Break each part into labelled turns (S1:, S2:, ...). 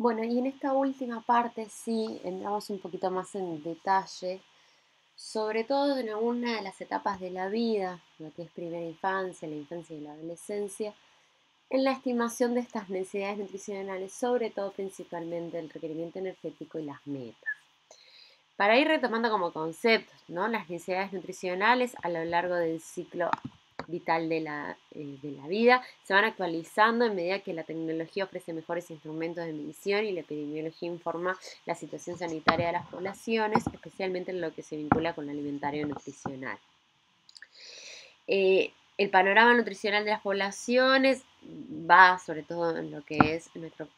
S1: Bueno, y en esta última parte sí entramos un poquito más en detalle, sobre todo en alguna de las etapas de la vida, lo que es primera infancia, la infancia y la adolescencia, en la estimación de estas necesidades nutricionales, sobre todo principalmente el requerimiento energético y las metas. Para ir retomando como conceptos, ¿no? las necesidades nutricionales a lo largo del ciclo vital eh, de la, vida. Se van actualizando en medida que la tecnología ofrece mejores instrumentos de medición y la epidemiología informa la situación sanitaria de las poblaciones, especialmente en lo que se vincula con el alimentario nutricional. Eh, el panorama nutricional de las poblaciones va sobre todo en lo que es nuestro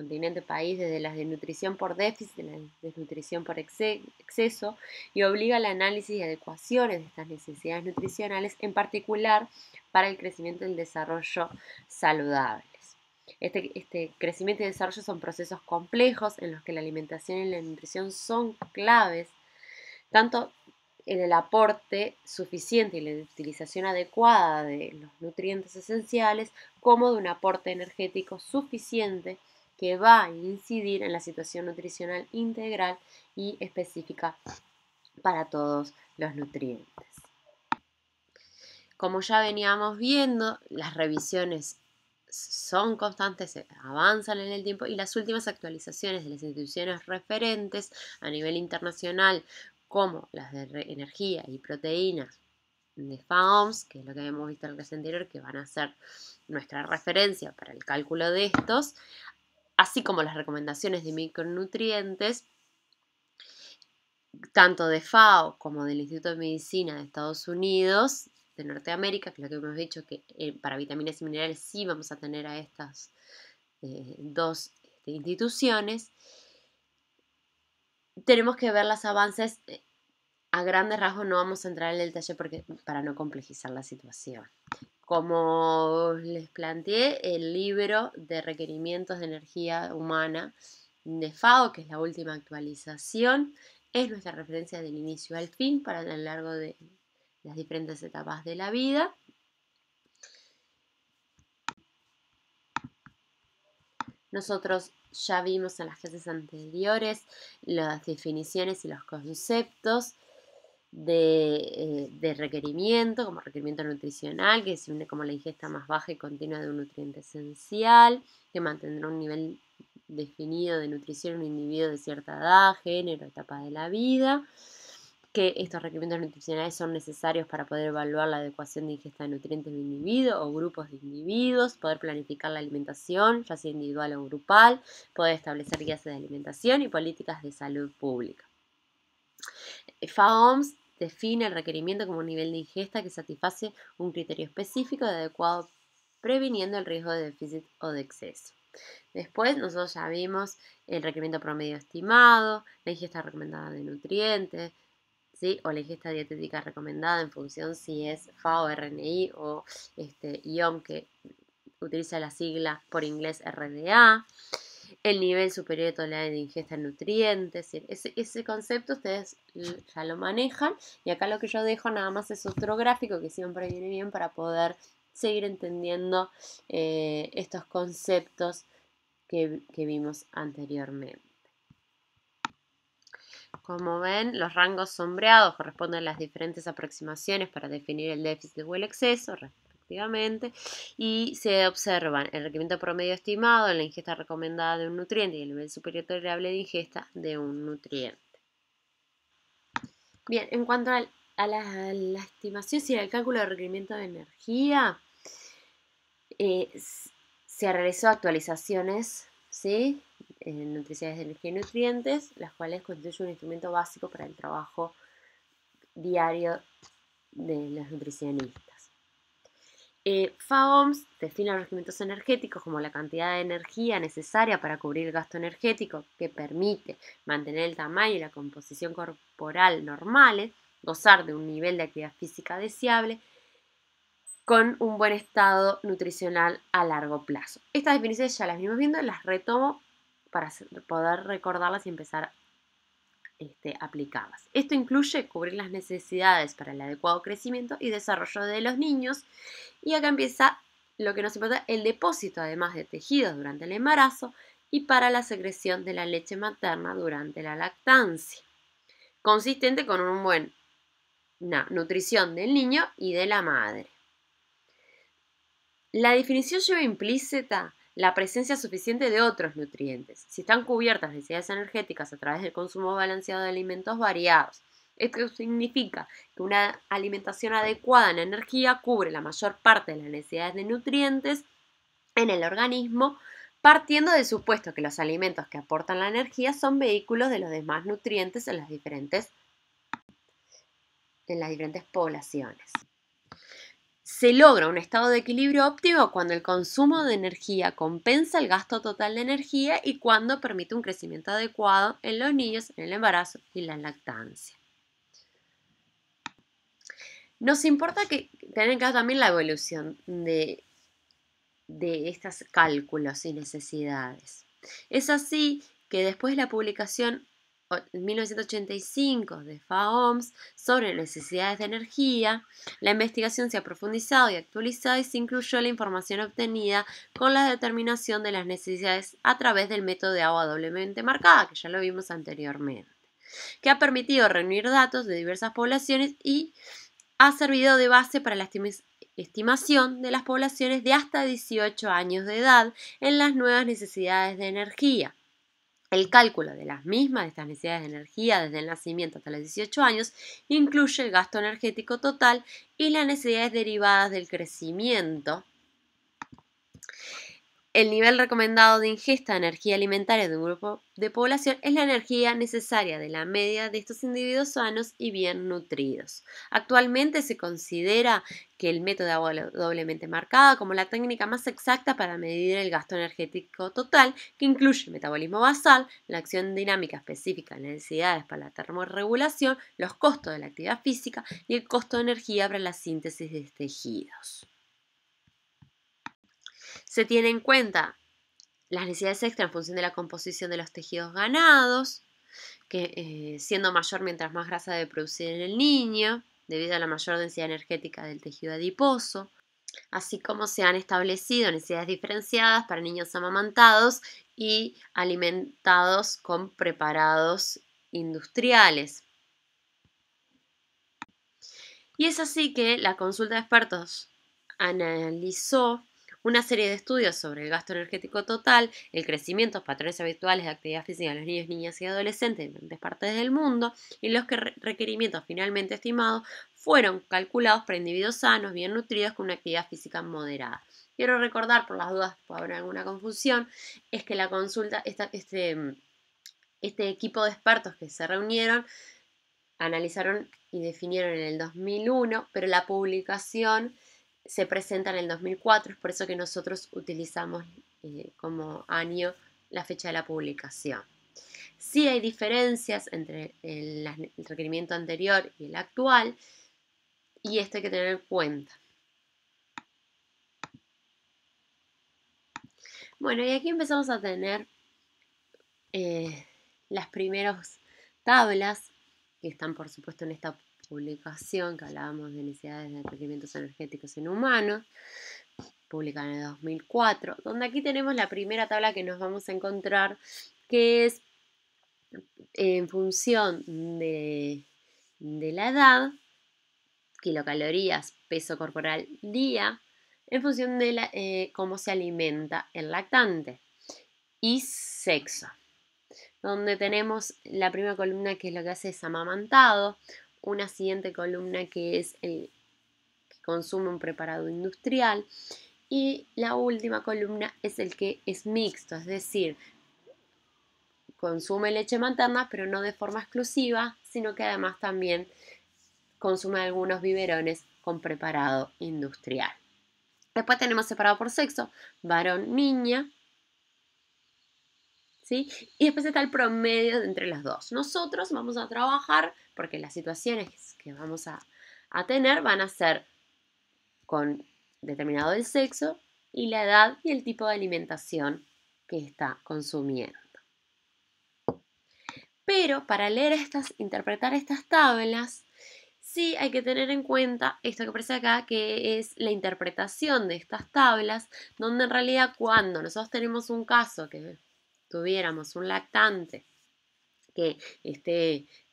S1: continente país desde las de nutrición por déficit, la desnutrición por exceso y obliga al análisis y adecuaciones de estas necesidades nutricionales, en particular para el crecimiento y el desarrollo saludables. Este, este crecimiento y desarrollo son procesos complejos en los que la alimentación y la nutrición son claves, tanto en el aporte suficiente y la utilización adecuada de los nutrientes esenciales como de un aporte energético suficiente que va a incidir en la situación nutricional integral y específica para todos los nutrientes. Como ya veníamos viendo, las revisiones son constantes, avanzan en el tiempo y las últimas actualizaciones de las instituciones referentes a nivel internacional, como las de energía y proteínas de FAOMS, que es lo que habíamos visto en el clase anterior, que van a ser nuestra referencia para el cálculo de estos, así como las recomendaciones de micronutrientes, tanto de FAO como del Instituto de Medicina de Estados Unidos, de Norteamérica, que es lo que hemos dicho, que eh, para vitaminas y minerales sí vamos a tener a estas eh, dos este, instituciones, tenemos que ver los avances. Eh, a grandes rasgos no vamos a entrar en el detalle porque, para no complejizar la situación. Como les planteé, el libro de requerimientos de energía humana de FAO, que es la última actualización, es nuestra referencia del inicio al fin para a lo largo de las diferentes etapas de la vida. Nosotros ya vimos en las clases anteriores las definiciones y los conceptos eh, de, requerimiento, como requerimiento nutricional, que se une como la ingesta más baja y continua de un nutriente esencial, que mantendrá un nivel definido de nutrición en un individuo de cierta edad, género, etapa de la vida, que estos requerimientos nutricionales son necesarios para poder evaluar la adecuación de ingesta de nutrientes de un individuo o grupos de individuos, poder planificar la alimentación, ya sea individual o grupal, poder establecer guías de alimentación y políticas de salud pública. FAOMS define el requerimiento como un nivel de ingesta que satisface un criterio específico de adecuado previniendo el riesgo de déficit o de exceso. Después nosotros ya vimos el requerimiento promedio estimado, la ingesta recomendada de nutrientes, ¿sí? o la ingesta dietética recomendada en función si es FAO, RNI o este, IOM que utiliza la sigla por inglés RDA el nivel superior de tolerancia de ingesta de nutrientes. Ese, ese, concepto ustedes ya lo manejan y acá lo que yo dejo nada más es otro gráfico que siempre viene bien para poder seguir entendiendo eh, estos conceptos que, que vimos anteriormente. Como ven, los rangos sombreados corresponden a las diferentes aproximaciones para definir el déficit o el exceso y se observan el requerimiento promedio estimado, la ingesta recomendada de un nutriente y el nivel superior tolerable de ingesta de un nutriente. Bien, en cuanto a, la, estimación, y al cálculo de requerimiento de energía, eh, se realizó actualizaciones en nutriciones de energía y nutrientes, las cuales constituyen un instrumento básico para el trabajo diario de los nutricionistas. Eh, FAOMS define los energéticos como la cantidad de energía necesaria para cubrir el gasto energético que permite mantener el tamaño y la composición corporal normales, gozar de un nivel de actividad física deseable con un buen estado nutricional a largo plazo. Estas definiciones ya las vimos viendo, las retomo para poder recordarlas y empezar este, aplicadas. Esto incluye cubrir las necesidades para el adecuado crecimiento y desarrollo de los niños. Y acá empieza lo que nos importa, el depósito además de tejidos durante el embarazo y para la secreción de la leche materna durante la lactancia, consistente con una buena nutrición del niño y de la madre. La definición lleva implícita la presencia suficiente de otros nutrientes, si están cubiertas necesidades energéticas a través del consumo balanceado de alimentos variados. Esto significa que una alimentación adecuada en energía cubre la mayor parte de las necesidades de nutrientes en el organismo, partiendo del supuesto que los alimentos que aportan la energía son vehículos de los demás nutrientes en las diferentes, en las diferentes poblaciones. Se logra un estado de equilibrio óptimo cuando el consumo de energía compensa el gasto total de energía y cuando permite un crecimiento adecuado en los niños, en el embarazo y la lactancia. Nos importa que, tengan en cuenta también la evolución de, de estos cálculos y necesidades. Es así que después de la publicación 1985 de FAOMS sobre necesidades de energía, la investigación se ha profundizado y actualizado y se incluyó la información obtenida con la determinación de las necesidades a través del método de agua doblemente marcada, que ya lo vimos anteriormente, que ha permitido reunir datos de diversas poblaciones y ha servido de base para la estimación de las poblaciones de hasta 18 años de edad en las nuevas necesidades de energía el cálculo de las mismas, de estas necesidades de energía desde el nacimiento hasta los 18 años, incluye el gasto energético total y las necesidades derivadas del crecimiento el nivel recomendado de ingesta de energía alimentaria de un grupo de población es la energía necesaria de la media de estos individuos sanos y bien nutridos. Actualmente se considera que el método de agua doblemente marcada como la técnica más exacta para medir el gasto energético total, que incluye el metabolismo basal, la acción dinámica específica, las necesidades para la termorregulación, los costos de la actividad física y el costo de energía para la síntesis de tejidos. Se tiene en cuenta las necesidades extra en función de la composición de los tejidos ganados, que eh, siendo mayor mientras más grasa debe producir en el niño, debido a la mayor densidad energética del tejido adiposo, así como se han establecido necesidades diferenciadas para niños amamantados y alimentados con preparados industriales. Y es así que la consulta de expertos analizó una serie de estudios sobre el gasto energético total, el crecimiento, patrones habituales de actividad física de los niños, niñas y adolescentes en diferentes partes del mundo y los requerimientos finalmente estimados fueron calculados para individuos sanos, bien nutridos, con una actividad física moderada. Quiero recordar, por las dudas, puede haber alguna confusión, es que la consulta, este, este equipo de expertos que se reunieron, analizaron y definieron en el 2001, pero la publicación se presenta en el 2004, es por eso que nosotros utilizamos eh, como año la fecha de la publicación. Sí hay diferencias entre el, requerimiento anterior y el actual, y esto hay que tener en cuenta. Bueno, y aquí empezamos a tener eh, las primeras tablas, que están por supuesto en esta publicación que hablábamos de necesidades de requerimientos energéticos en humanos, publicada en el 2004, donde aquí tenemos la primera tabla que nos vamos a encontrar, que es en función de, la edad, kilocalorías, peso corporal día, en función de eh, cómo se alimenta el lactante y sexo donde tenemos la primera columna que es lo que hace es amamantado, una siguiente columna que es el que consume un preparado industrial y la última columna es el que es mixto, es decir, consume leche materna pero no de forma exclusiva, sino que además también consume algunos biberones con preparado industrial. Después tenemos separado por sexo, varón, niña, ¿Sí? Y después está el promedio de entre las dos. Nosotros vamos a trabajar porque las situaciones que vamos a, tener van a ser con determinado el sexo y la edad y el tipo de alimentación que está consumiendo. Pero para leer estas, interpretar estas tablas, sí hay que tener en cuenta esto que aparece acá, que es la interpretación de estas tablas, donde en realidad cuando nosotros tenemos un caso que tuviéramos un lactante que,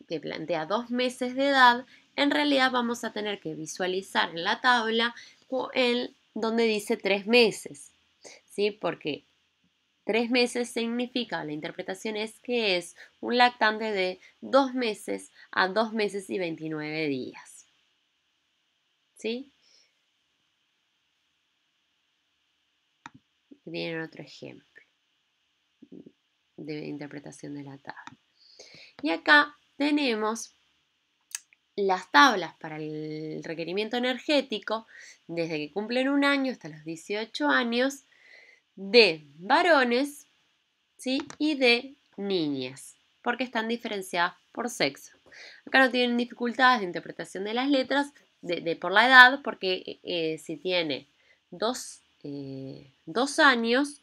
S1: que plantea dos meses de edad, en realidad vamos a tener que visualizar en la tabla el, donde dice tres meses, ¿sí? Porque tres meses significa, la interpretación es que es un lactante de dos meses a dos meses y 29 días, ¿sí? Viene otro ejemplo de interpretación de la tabla. Y acá tenemos las tablas para el requerimiento energético desde que cumplen un año hasta los 18 años de varones ¿sí? y de niñas, porque están diferenciadas por sexo. Acá no tienen dificultades de interpretación de las letras de, por la edad, porque eh, eh, si tiene eh, dos, años,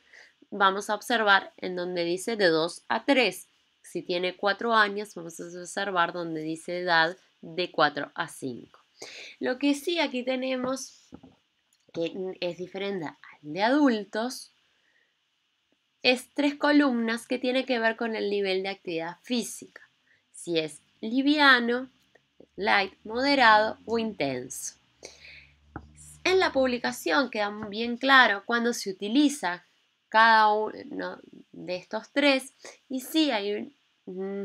S1: vamos a observar en donde dice de 2 a 3. Si tiene 4 años, vamos a observar donde dice edad de 4 a 5. Lo que sí aquí tenemos, que es diferente al de adultos, es tres columnas que tiene que ver con el nivel de actividad física. Si es liviano, light, moderado o intenso. En la publicación queda bien claro cuándo se utiliza cada uno de estos tres y sí hay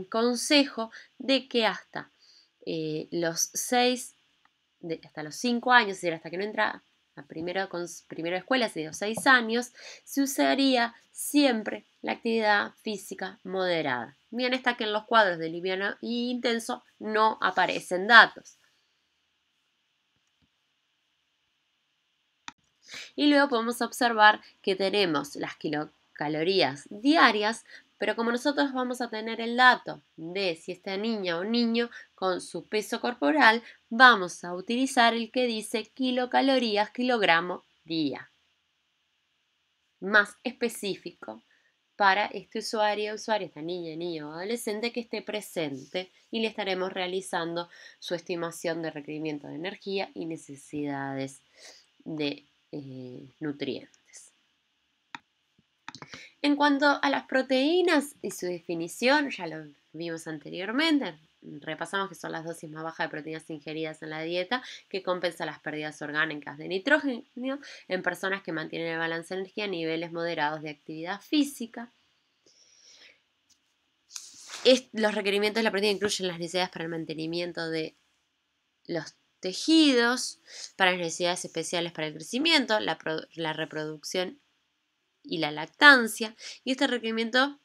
S1: consejo de que hasta eh, los 6, hasta los cinco años, es decir, hasta que no entra a primera con, primero escuela, de los 6 años, se usaría siempre la actividad física moderada. Bien está que en los cuadros de liviano y intenso no aparecen datos. Y luego podemos observar que tenemos las kilocalorías diarias, pero como nosotros vamos a tener el dato de si esta niña o niño con su peso corporal, vamos a utilizar el que dice kilocalorías, kilogramo, día. Más específico para este usuario, usuario, esta niña, niño o adolescente que esté presente y le estaremos realizando su estimación de requerimiento de energía y necesidades de eh, nutrientes. En cuanto a las proteínas y su definición, ya lo vimos anteriormente, repasamos que son las dosis más bajas de proteínas ingeridas en la dieta que compensa las pérdidas orgánicas de nitrógeno en personas que mantienen el balance de energía a niveles moderados de actividad física. los requerimientos de la proteína incluyen las necesidades para el mantenimiento de los tejidos, para las necesidades especiales para el crecimiento, la, la reproducción y la lactancia. Y este requerimiento,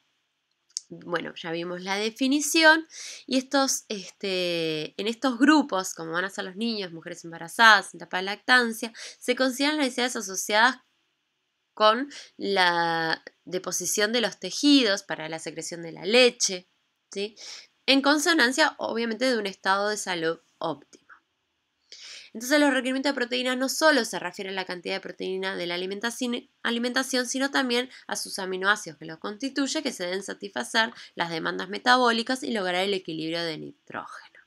S1: bueno, ya vimos la definición. Y estos, este, en estos grupos, como van a ser los niños, mujeres embarazadas, en etapa de lactancia, se consideran las necesidades asociadas con la deposición de los tejidos para la secreción de la leche, ¿sí? en consonancia obviamente de un estado de salud óptimo. Entonces los requerimientos de proteínas no solo se refieren a la cantidad de proteína de la alimentación, sino también a sus aminoácidos que los constituye, que se deben satisfacer las demandas metabólicas y lograr el equilibrio de nitrógeno.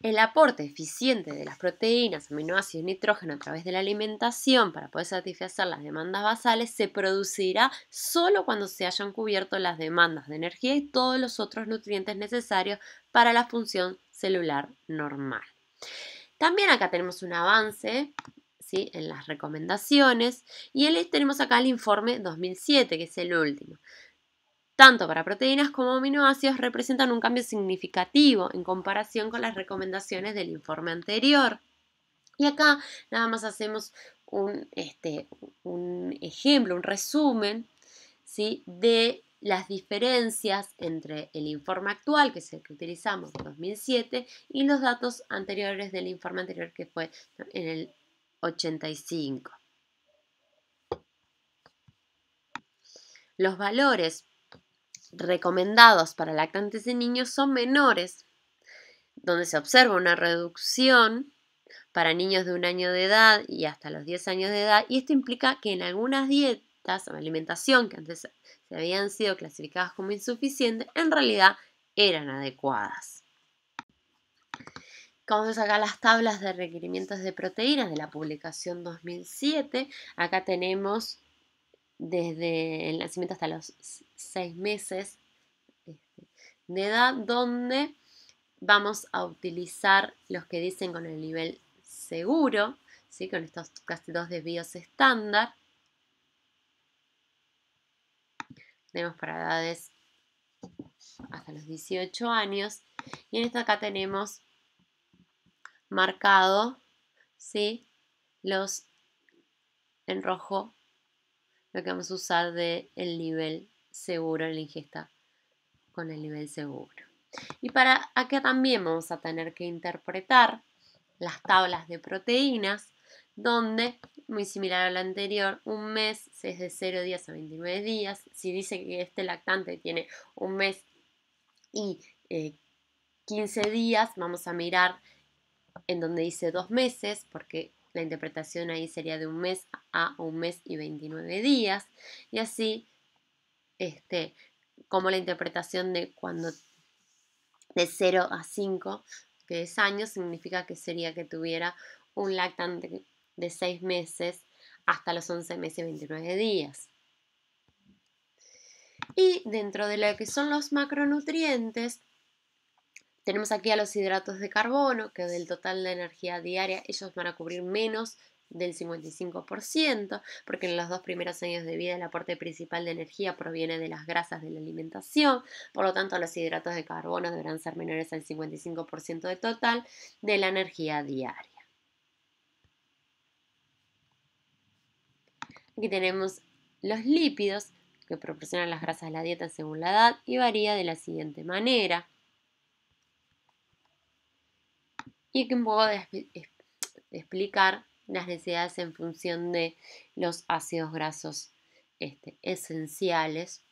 S1: El aporte eficiente de las proteínas, aminoácidos y nitrógeno a través de la alimentación para poder satisfacer las demandas basales se producirá solo cuando se hayan cubierto las demandas de energía y todos los otros nutrientes necesarios para la función celular normal. También acá tenemos un avance ¿sí? en las recomendaciones y tenemos acá el informe 2007, que es el último. Tanto para proteínas como aminoácidos representan un cambio significativo en comparación con las recomendaciones del informe anterior. Y acá nada más hacemos un, este, un ejemplo, un resumen ¿sí? de las diferencias entre el informe actual, que es el que utilizamos 2007, y los datos anteriores del informe anterior, que fue en el 85. Los valores recomendados para lactantes de niños son menores, donde se observa una reducción para niños de un año de edad y hasta los 10 años de edad, y esto implica que en algunas dietas o alimentación que antes habían sido clasificadas como insuficientes en realidad eran adecuadas. Vamos a sacar las tablas de requerimientos de proteínas de la publicación 2007. Acá tenemos desde el nacimiento hasta los 6 meses este, de edad, donde vamos a utilizar los que dicen con el nivel seguro, ¿sí? con estos casi dos desvíos estándar. tenemos para edades hasta los 18 años. Y en esta acá tenemos marcado, Los en rojo, lo que vamos a usar del el nivel seguro en la ingesta con el nivel seguro. Y para acá también vamos a tener que interpretar las tablas de proteínas donde, muy similar a la anterior, un mes es de 0 días a 29 días. Si dice que este lactante tiene un mes y 15 eh, días, vamos a mirar en donde dice dos meses, porque la interpretación ahí sería de un mes a un mes y 29 días. Y así, este, como la interpretación de cuando de 0 a 5, que es años, significa que sería que tuviera un lactante de 6 meses hasta los 11 meses y 29 días. Y dentro de lo que son los macronutrientes, tenemos aquí a los hidratos de carbono, que del total de energía diaria ellos van a cubrir menos del 55%, porque en los dos primeros años de vida el aporte principal de energía proviene de las grasas de la alimentación, por lo tanto los hidratos de carbono deberán ser menores al 55% del total de la energía diaria. Aquí tenemos los lípidos que proporcionan las grasas de la dieta según la edad y varía de la siguiente manera. Y que un poco de, explicar las necesidades en función de los ácidos grasos este, esenciales.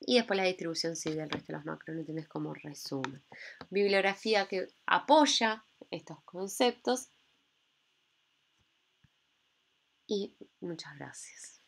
S1: Y después la distribución sí del resto de los macronutrientes como resumen. Bibliografía que apoya estos conceptos y muchas gracias.